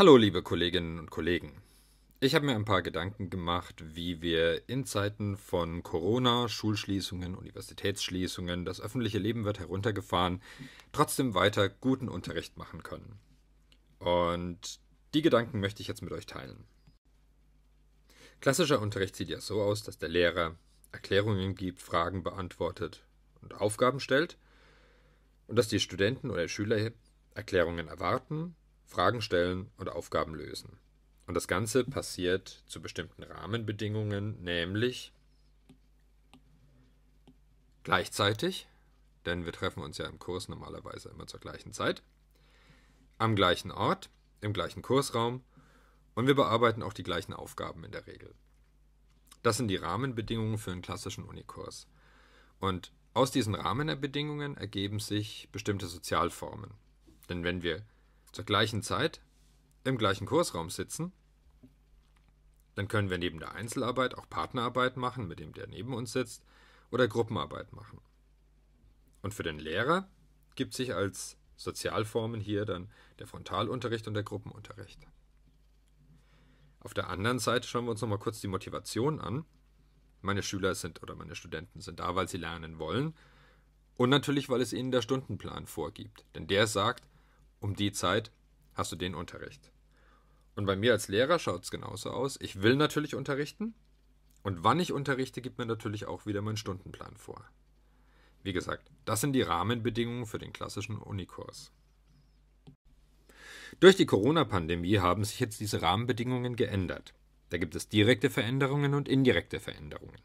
Hallo, liebe Kolleginnen und Kollegen. Ich habe mir ein paar Gedanken gemacht, wie wir in Zeiten von Corona, Schulschließungen, Universitätsschließungen, das öffentliche Leben wird heruntergefahren, trotzdem weiter guten Unterricht machen können. Und die Gedanken möchte ich jetzt mit euch teilen. Klassischer Unterricht sieht ja so aus, dass der Lehrer Erklärungen gibt, Fragen beantwortet und Aufgaben stellt und dass die Studenten oder Schüler Erklärungen erwarten Fragen stellen und Aufgaben lösen. Und das Ganze passiert zu bestimmten Rahmenbedingungen, nämlich gleichzeitig, denn wir treffen uns ja im Kurs normalerweise immer zur gleichen Zeit, am gleichen Ort, im gleichen Kursraum und wir bearbeiten auch die gleichen Aufgaben in der Regel. Das sind die Rahmenbedingungen für einen klassischen Unikurs. Und aus diesen Rahmenbedingungen ergeben sich bestimmte Sozialformen. Denn wenn wir zur gleichen Zeit im gleichen Kursraum sitzen, dann können wir neben der Einzelarbeit auch Partnerarbeit machen, mit dem der neben uns sitzt, oder Gruppenarbeit machen. Und für den Lehrer gibt sich als Sozialformen hier dann der Frontalunterricht und der Gruppenunterricht. Auf der anderen Seite schauen wir uns nochmal kurz die Motivation an. Meine Schüler sind oder meine Studenten sind da, weil sie lernen wollen und natürlich, weil es ihnen der Stundenplan vorgibt. Denn der sagt, um die Zeit hast du den Unterricht. Und bei mir als Lehrer schaut es genauso aus. Ich will natürlich unterrichten. Und wann ich unterrichte, gibt mir natürlich auch wieder mein Stundenplan vor. Wie gesagt, das sind die Rahmenbedingungen für den klassischen Unikurs. Durch die Corona-Pandemie haben sich jetzt diese Rahmenbedingungen geändert. Da gibt es direkte Veränderungen und indirekte Veränderungen.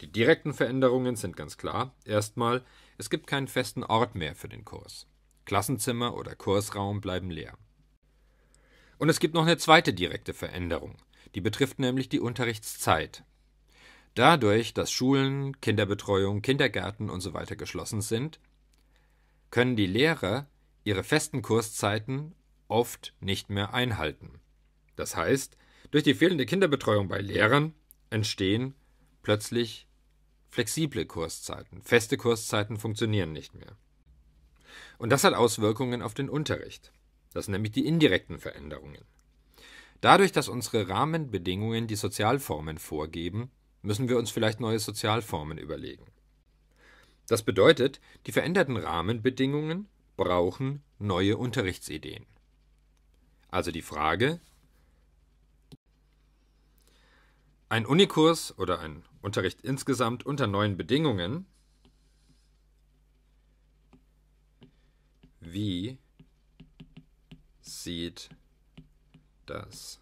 Die direkten Veränderungen sind ganz klar. Erstmal, es gibt keinen festen Ort mehr für den Kurs. Klassenzimmer oder Kursraum bleiben leer. Und es gibt noch eine zweite direkte Veränderung, die betrifft nämlich die Unterrichtszeit. Dadurch, dass Schulen, Kinderbetreuung, Kindergärten usw. So geschlossen sind, können die Lehrer ihre festen Kurszeiten oft nicht mehr einhalten. Das heißt, durch die fehlende Kinderbetreuung bei Lehrern entstehen plötzlich flexible Kurszeiten. Feste Kurszeiten funktionieren nicht mehr. Und das hat Auswirkungen auf den Unterricht. Das sind nämlich die indirekten Veränderungen. Dadurch, dass unsere Rahmenbedingungen die Sozialformen vorgeben, müssen wir uns vielleicht neue Sozialformen überlegen. Das bedeutet, die veränderten Rahmenbedingungen brauchen neue Unterrichtsideen. Also die Frage, ein Unikurs oder ein Unterricht insgesamt unter neuen Bedingungen Wie sieht das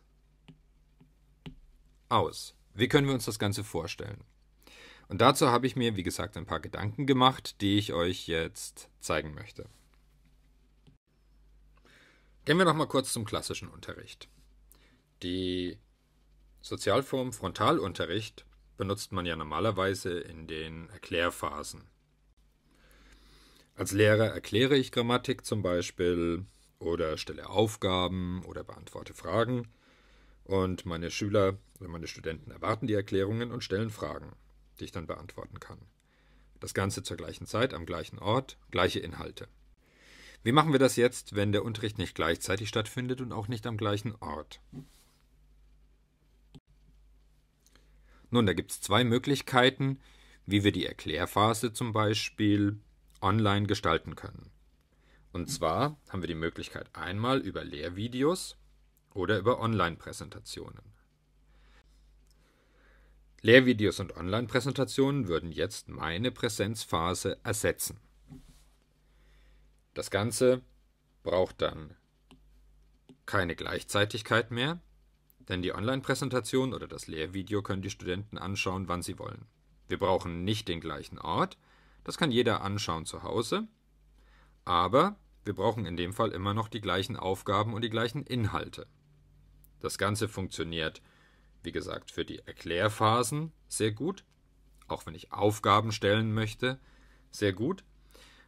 aus? Wie können wir uns das Ganze vorstellen? Und dazu habe ich mir, wie gesagt, ein paar Gedanken gemacht, die ich euch jetzt zeigen möchte. Gehen wir nochmal kurz zum klassischen Unterricht. Die Sozialform Frontalunterricht benutzt man ja normalerweise in den Erklärphasen. Als Lehrer erkläre ich Grammatik zum Beispiel oder stelle Aufgaben oder beantworte Fragen. Und meine Schüler oder meine Studenten erwarten die Erklärungen und stellen Fragen, die ich dann beantworten kann. Das Ganze zur gleichen Zeit, am gleichen Ort, gleiche Inhalte. Wie machen wir das jetzt, wenn der Unterricht nicht gleichzeitig stattfindet und auch nicht am gleichen Ort? Nun, da gibt es zwei Möglichkeiten, wie wir die Erklärphase zum Beispiel online gestalten können. Und zwar haben wir die Möglichkeit einmal über Lehrvideos oder über Online-Präsentationen. Lehrvideos und Online-Präsentationen würden jetzt meine Präsenzphase ersetzen. Das Ganze braucht dann keine Gleichzeitigkeit mehr, denn die Online-Präsentation oder das Lehrvideo können die Studenten anschauen, wann sie wollen. Wir brauchen nicht den gleichen Ort, das kann jeder anschauen zu Hause. Aber wir brauchen in dem Fall immer noch die gleichen Aufgaben und die gleichen Inhalte. Das Ganze funktioniert, wie gesagt, für die Erklärphasen sehr gut, auch wenn ich Aufgaben stellen möchte, sehr gut.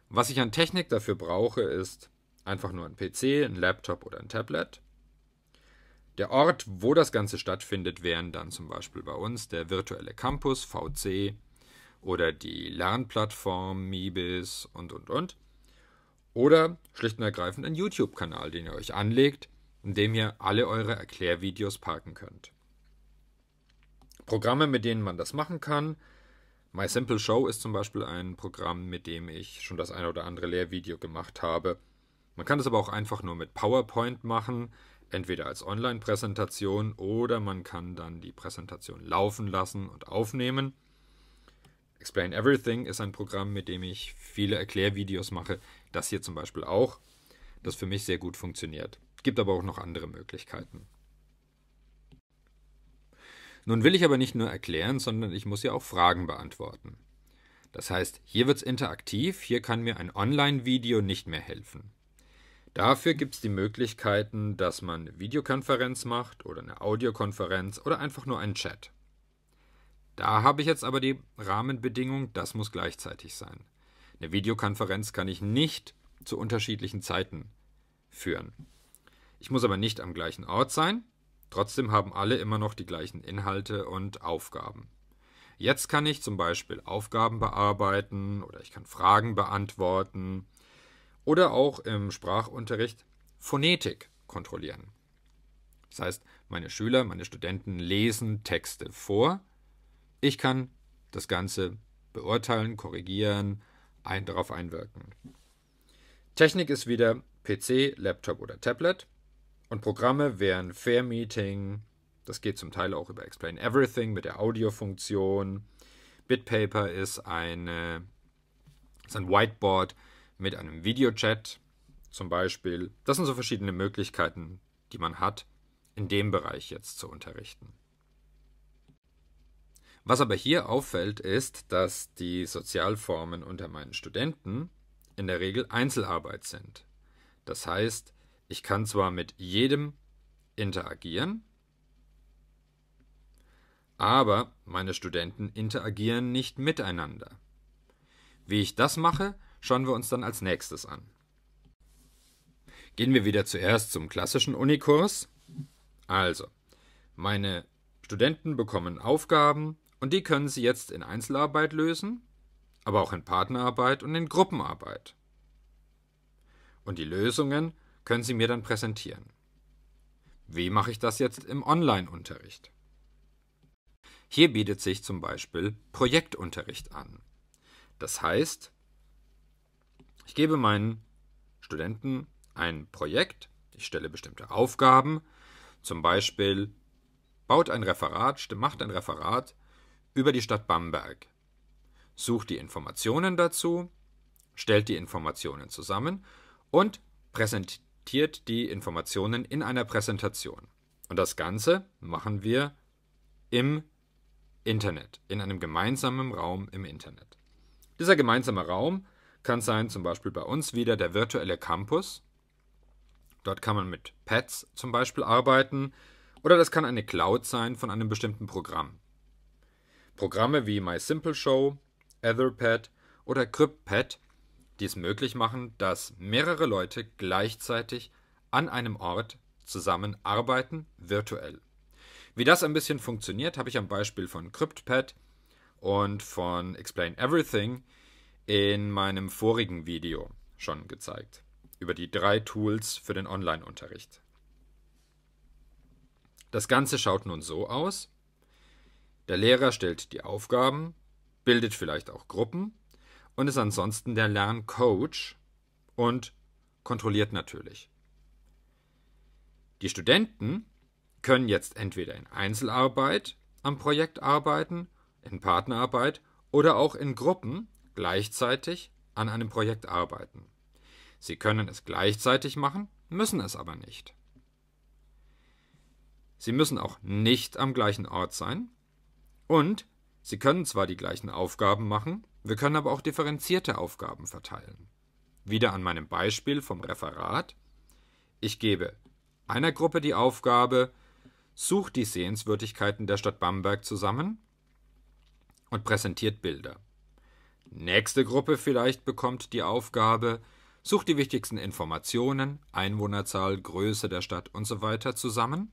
Was ich an Technik dafür brauche, ist einfach nur ein PC, ein Laptop oder ein Tablet. Der Ort, wo das Ganze stattfindet, wären dann zum Beispiel bei uns der virtuelle Campus VC oder die Lernplattform Mibis und und und. Oder schlicht und ergreifend einen YouTube-Kanal, den ihr euch anlegt, in dem ihr alle eure Erklärvideos parken könnt. Programme, mit denen man das machen kann. My Simple Show ist zum Beispiel ein Programm, mit dem ich schon das eine oder andere Lehrvideo gemacht habe. Man kann es aber auch einfach nur mit PowerPoint machen, entweder als Online-Präsentation oder man kann dann die Präsentation laufen lassen und aufnehmen. Explain Everything ist ein Programm, mit dem ich viele Erklärvideos mache. Das hier zum Beispiel auch, das für mich sehr gut funktioniert. Gibt aber auch noch andere Möglichkeiten. Nun will ich aber nicht nur erklären, sondern ich muss ja auch Fragen beantworten. Das heißt, hier wird es interaktiv, hier kann mir ein Online-Video nicht mehr helfen. Dafür gibt es die Möglichkeiten, dass man eine Videokonferenz macht oder eine Audiokonferenz oder einfach nur einen Chat. Da habe ich jetzt aber die Rahmenbedingung, das muss gleichzeitig sein. Eine Videokonferenz kann ich nicht zu unterschiedlichen Zeiten führen. Ich muss aber nicht am gleichen Ort sein, trotzdem haben alle immer noch die gleichen Inhalte und Aufgaben. Jetzt kann ich zum Beispiel Aufgaben bearbeiten oder ich kann Fragen beantworten oder auch im Sprachunterricht Phonetik kontrollieren. Das heißt, meine Schüler, meine Studenten lesen Texte vor ich kann das Ganze beurteilen, korrigieren, ein, darauf einwirken. Technik ist wieder PC, Laptop oder Tablet. Und Programme wären Fair Meeting, das geht zum Teil auch über Explain Everything mit der Audiofunktion. Bitpaper ist, eine, ist ein Whiteboard mit einem Videochat zum Beispiel. Das sind so verschiedene Möglichkeiten, die man hat, in dem Bereich jetzt zu unterrichten. Was aber hier auffällt, ist, dass die Sozialformen unter meinen Studenten in der Regel Einzelarbeit sind. Das heißt, ich kann zwar mit jedem interagieren, aber meine Studenten interagieren nicht miteinander. Wie ich das mache, schauen wir uns dann als nächstes an. Gehen wir wieder zuerst zum klassischen Unikurs. Also, meine Studenten bekommen Aufgaben und die können Sie jetzt in Einzelarbeit lösen, aber auch in Partnerarbeit und in Gruppenarbeit. Und die Lösungen können Sie mir dann präsentieren. Wie mache ich das jetzt im Online-Unterricht? Hier bietet sich zum Beispiel Projektunterricht an. Das heißt, ich gebe meinen Studenten ein Projekt, ich stelle bestimmte Aufgaben, zum Beispiel baut ein Referat, macht ein Referat über die Stadt Bamberg, sucht die Informationen dazu, stellt die Informationen zusammen und präsentiert die Informationen in einer Präsentation. Und das Ganze machen wir im Internet, in einem gemeinsamen Raum im Internet. Dieser gemeinsame Raum kann sein zum Beispiel bei uns wieder der virtuelle Campus. Dort kann man mit Pads zum Beispiel arbeiten oder das kann eine Cloud sein von einem bestimmten Programm. Programme wie MySimpleShow, Etherpad oder CryptPad, die es möglich machen, dass mehrere Leute gleichzeitig an einem Ort zusammenarbeiten, virtuell. Wie das ein bisschen funktioniert, habe ich am Beispiel von CryptPad und von Explain Everything in meinem vorigen Video schon gezeigt, über die drei Tools für den Online-Unterricht. Das Ganze schaut nun so aus. Der Lehrer stellt die Aufgaben, bildet vielleicht auch Gruppen und ist ansonsten der Lerncoach und kontrolliert natürlich. Die Studenten können jetzt entweder in Einzelarbeit am Projekt arbeiten, in Partnerarbeit oder auch in Gruppen gleichzeitig an einem Projekt arbeiten. Sie können es gleichzeitig machen, müssen es aber nicht. Sie müssen auch nicht am gleichen Ort sein, und sie können zwar die gleichen Aufgaben machen, wir können aber auch differenzierte Aufgaben verteilen. Wieder an meinem Beispiel vom Referat. Ich gebe einer Gruppe die Aufgabe, sucht die Sehenswürdigkeiten der Stadt Bamberg zusammen und präsentiert Bilder. Nächste Gruppe vielleicht bekommt die Aufgabe, sucht die wichtigsten Informationen, Einwohnerzahl, Größe der Stadt usw. So zusammen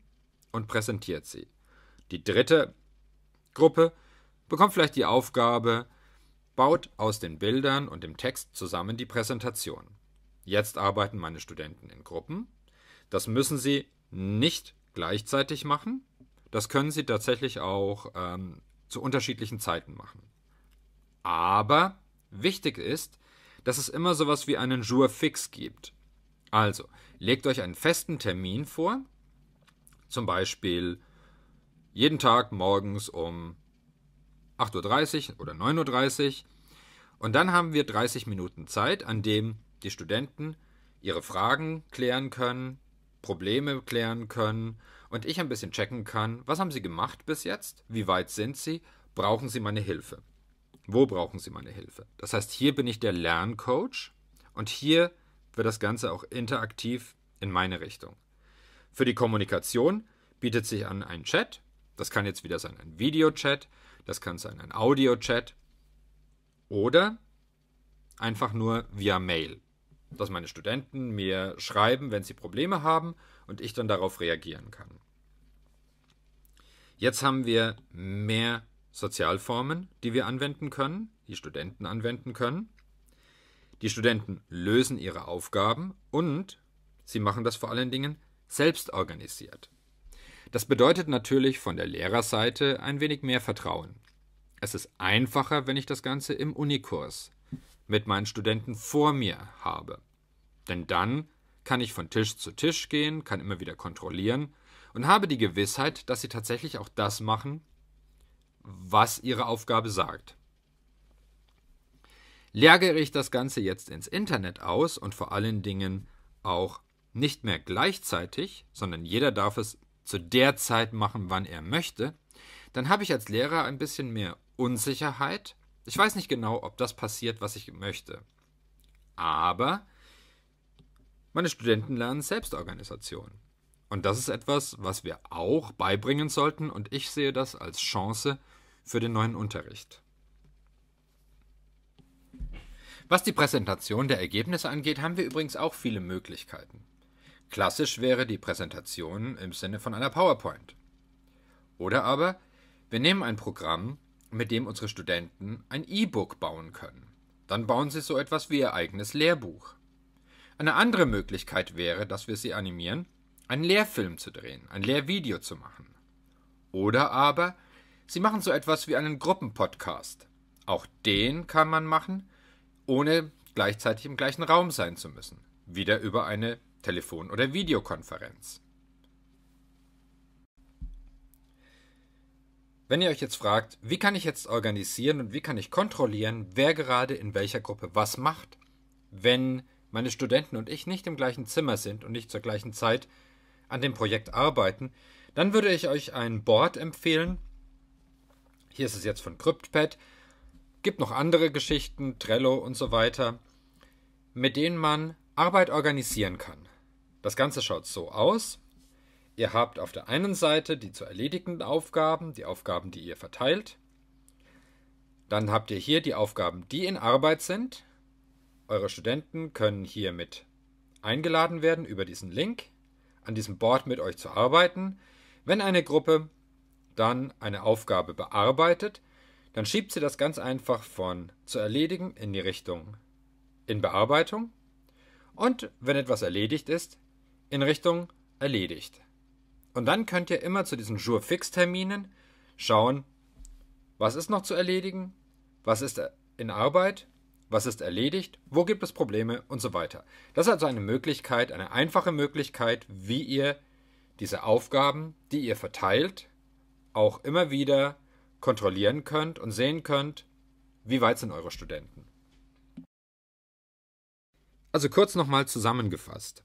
und präsentiert sie. Die dritte Gruppe bekommt vielleicht die Aufgabe, baut aus den Bildern und dem Text zusammen die Präsentation. Jetzt arbeiten meine Studenten in Gruppen. Das müssen sie nicht gleichzeitig machen. Das können sie tatsächlich auch ähm, zu unterschiedlichen Zeiten machen. Aber wichtig ist, dass es immer so etwas wie einen Jour fix gibt. Also, legt euch einen festen Termin vor, zum Beispiel jeden Tag morgens um 8.30 Uhr oder 9.30 Uhr. Und dann haben wir 30 Minuten Zeit, an dem die Studenten ihre Fragen klären können, Probleme klären können und ich ein bisschen checken kann, was haben sie gemacht bis jetzt, wie weit sind sie, brauchen sie meine Hilfe. Wo brauchen sie meine Hilfe? Das heißt, hier bin ich der Lerncoach und hier wird das Ganze auch interaktiv in meine Richtung. Für die Kommunikation bietet sich an ein Chat, das kann jetzt wieder sein ein Videochat, das kann sein ein Audiochat oder einfach nur via Mail. Dass meine Studenten mir schreiben, wenn sie Probleme haben und ich dann darauf reagieren kann. Jetzt haben wir mehr Sozialformen, die wir anwenden können, die Studenten anwenden können. Die Studenten lösen ihre Aufgaben und sie machen das vor allen Dingen selbst organisiert. Das bedeutet natürlich von der Lehrerseite ein wenig mehr Vertrauen. Es ist einfacher, wenn ich das Ganze im Unikurs mit meinen Studenten vor mir habe. Denn dann kann ich von Tisch zu Tisch gehen, kann immer wieder kontrollieren und habe die Gewissheit, dass sie tatsächlich auch das machen, was ihre Aufgabe sagt. Lagere ich das Ganze jetzt ins Internet aus und vor allen Dingen auch nicht mehr gleichzeitig, sondern jeder darf es zu der Zeit machen, wann er möchte, dann habe ich als Lehrer ein bisschen mehr Unsicherheit. Ich weiß nicht genau, ob das passiert, was ich möchte. Aber meine Studenten lernen Selbstorganisation. Und das ist etwas, was wir auch beibringen sollten und ich sehe das als Chance für den neuen Unterricht. Was die Präsentation der Ergebnisse angeht, haben wir übrigens auch viele Möglichkeiten. Klassisch wäre die Präsentation im Sinne von einer PowerPoint. Oder aber wir nehmen ein Programm, mit dem unsere Studenten ein E-Book bauen können. Dann bauen sie so etwas wie ihr eigenes Lehrbuch. Eine andere Möglichkeit wäre, dass wir sie animieren, einen Lehrfilm zu drehen, ein Lehrvideo zu machen. Oder aber, sie machen so etwas wie einen Gruppenpodcast. Auch den kann man machen, ohne gleichzeitig im gleichen Raum sein zu müssen. Wieder über eine Telefon- oder Videokonferenz. Wenn ihr euch jetzt fragt, wie kann ich jetzt organisieren und wie kann ich kontrollieren, wer gerade in welcher Gruppe was macht, wenn meine Studenten und ich nicht im gleichen Zimmer sind und nicht zur gleichen Zeit an dem Projekt arbeiten, dann würde ich euch ein Board empfehlen. Hier ist es jetzt von CryptPad. Gibt noch andere Geschichten, Trello und so weiter, mit denen man Arbeit organisieren kann. Das Ganze schaut so aus. Ihr habt auf der einen Seite die zu erledigenden Aufgaben, die Aufgaben, die ihr verteilt. Dann habt ihr hier die Aufgaben, die in Arbeit sind. Eure Studenten können hiermit eingeladen werden, über diesen Link an diesem Board mit euch zu arbeiten. Wenn eine Gruppe dann eine Aufgabe bearbeitet, dann schiebt sie das ganz einfach von zu erledigen in die Richtung in Bearbeitung. Und wenn etwas erledigt ist, in Richtung erledigt. Und dann könnt ihr immer zu diesen Jour-Fix-Terminen schauen, was ist noch zu erledigen, was ist in Arbeit, was ist erledigt, wo gibt es Probleme und so weiter. Das ist also eine Möglichkeit, eine einfache Möglichkeit, wie ihr diese Aufgaben, die ihr verteilt, auch immer wieder kontrollieren könnt und sehen könnt, wie weit sind eure Studenten. Also kurz nochmal zusammengefasst.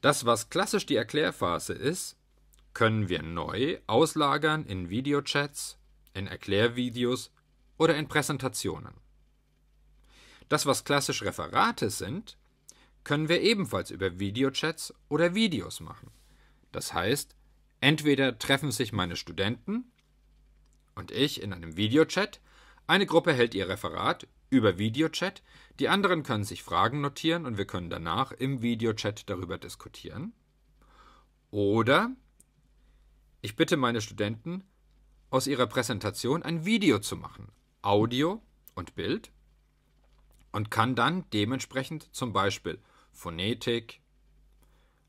Das, was klassisch die Erklärphase ist, können wir neu auslagern in Videochats, in Erklärvideos oder in Präsentationen. Das, was klassisch Referate sind, können wir ebenfalls über Videochats oder Videos machen. Das heißt, entweder treffen sich meine Studenten und ich in einem Videochat, eine Gruppe hält ihr Referat über Videochat. Die anderen können sich Fragen notieren und wir können danach im Videochat darüber diskutieren. Oder ich bitte meine Studenten, aus ihrer Präsentation ein Video zu machen, Audio und Bild, und kann dann dementsprechend zum Beispiel Phonetik,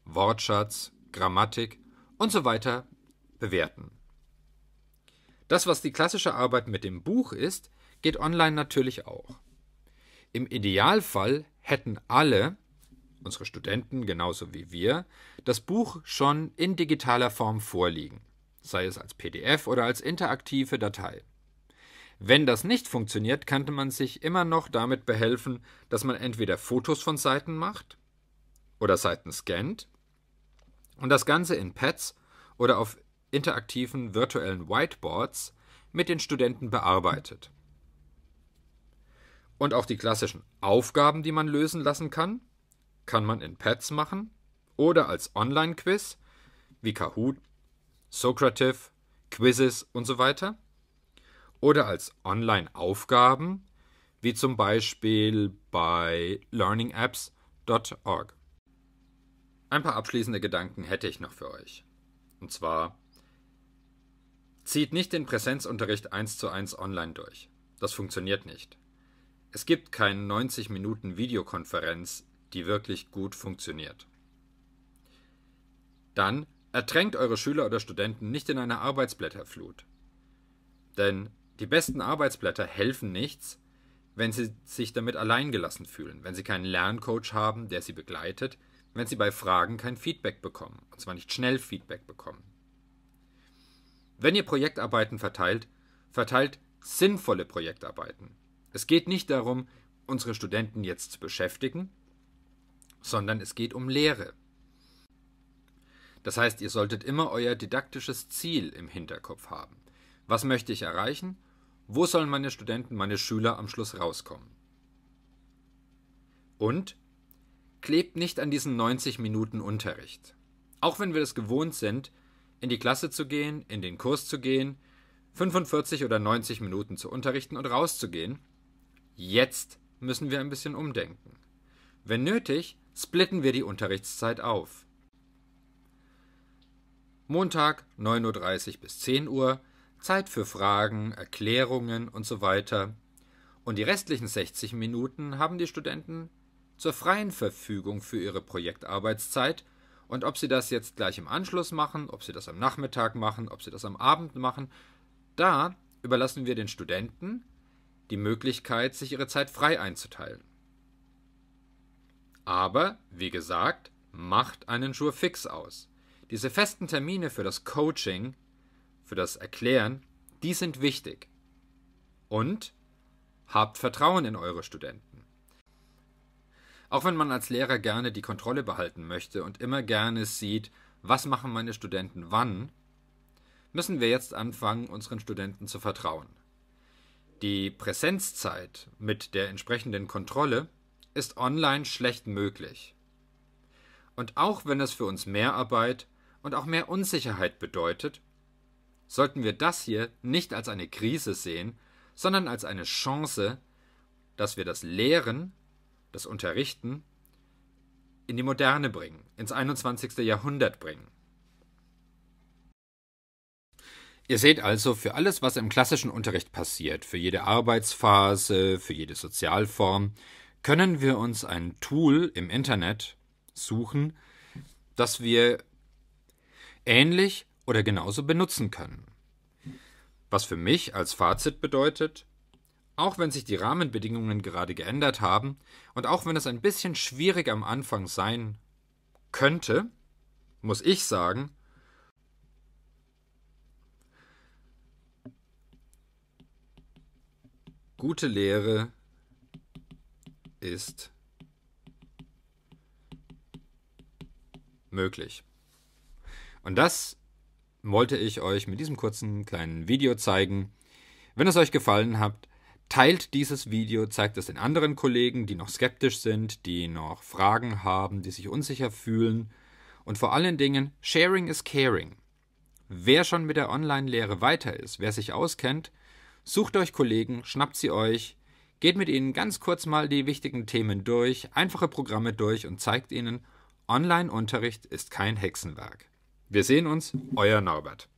Wortschatz, Grammatik und so weiter bewerten. Das, was die klassische Arbeit mit dem Buch ist, geht online natürlich auch. Im Idealfall hätten alle, unsere Studenten genauso wie wir, das Buch schon in digitaler Form vorliegen, sei es als PDF oder als interaktive Datei. Wenn das nicht funktioniert, könnte man sich immer noch damit behelfen, dass man entweder Fotos von Seiten macht oder Seiten scannt und das Ganze in Pads oder auf interaktiven virtuellen Whiteboards mit den Studenten bearbeitet. Und auch die klassischen Aufgaben, die man lösen lassen kann, kann man in Pads machen oder als Online-Quiz wie Kahoot, Socrative, Quizzes und so weiter. Oder als Online-Aufgaben wie zum Beispiel bei learningapps.org. Ein paar abschließende Gedanken hätte ich noch für euch. Und zwar, zieht nicht den Präsenzunterricht eins zu eins online durch. Das funktioniert nicht. Es gibt keine 90 Minuten Videokonferenz, die wirklich gut funktioniert. Dann ertränkt eure Schüler oder Studenten nicht in einer Arbeitsblätterflut. Denn die besten Arbeitsblätter helfen nichts, wenn sie sich damit alleingelassen fühlen, wenn sie keinen Lerncoach haben, der sie begleitet, wenn sie bei Fragen kein Feedback bekommen, und zwar nicht schnell Feedback bekommen. Wenn ihr Projektarbeiten verteilt, verteilt sinnvolle Projektarbeiten. Es geht nicht darum, unsere Studenten jetzt zu beschäftigen, sondern es geht um Lehre. Das heißt, ihr solltet immer euer didaktisches Ziel im Hinterkopf haben. Was möchte ich erreichen? Wo sollen meine Studenten, meine Schüler am Schluss rauskommen? Und klebt nicht an diesen 90 Minuten Unterricht. Auch wenn wir es gewohnt sind, in die Klasse zu gehen, in den Kurs zu gehen, 45 oder 90 Minuten zu unterrichten und rauszugehen, Jetzt müssen wir ein bisschen umdenken. Wenn nötig, splitten wir die Unterrichtszeit auf. Montag 9.30 Uhr bis 10 Uhr, Zeit für Fragen, Erklärungen und so weiter. Und die restlichen 60 Minuten haben die Studenten zur freien Verfügung für ihre Projektarbeitszeit und ob sie das jetzt gleich im Anschluss machen, ob sie das am Nachmittag machen, ob sie das am Abend machen, da überlassen wir den Studenten die Möglichkeit, sich ihre Zeit frei einzuteilen. Aber, wie gesagt, macht einen Jour fix aus. Diese festen Termine für das Coaching, für das Erklären, die sind wichtig. Und habt Vertrauen in eure Studenten. Auch wenn man als Lehrer gerne die Kontrolle behalten möchte und immer gerne sieht, was machen meine Studenten wann, müssen wir jetzt anfangen, unseren Studenten zu vertrauen. Die Präsenzzeit mit der entsprechenden Kontrolle ist online schlecht möglich. Und auch wenn es für uns mehr Arbeit und auch mehr Unsicherheit bedeutet, sollten wir das hier nicht als eine Krise sehen, sondern als eine Chance, dass wir das Lehren, das Unterrichten in die Moderne bringen, ins 21. Jahrhundert bringen. Ihr seht also, für alles, was im klassischen Unterricht passiert, für jede Arbeitsphase, für jede Sozialform, können wir uns ein Tool im Internet suchen, das wir ähnlich oder genauso benutzen können. Was für mich als Fazit bedeutet, auch wenn sich die Rahmenbedingungen gerade geändert haben und auch wenn es ein bisschen schwierig am Anfang sein könnte, muss ich sagen, Gute Lehre ist möglich. Und das wollte ich euch mit diesem kurzen kleinen Video zeigen. Wenn es euch gefallen hat, teilt dieses Video, zeigt es den anderen Kollegen, die noch skeptisch sind, die noch Fragen haben, die sich unsicher fühlen. Und vor allen Dingen, Sharing is Caring. Wer schon mit der Online-Lehre weiter ist, wer sich auskennt, Sucht euch Kollegen, schnappt sie euch, geht mit ihnen ganz kurz mal die wichtigen Themen durch, einfache Programme durch und zeigt ihnen, Online-Unterricht ist kein Hexenwerk. Wir sehen uns, euer Norbert.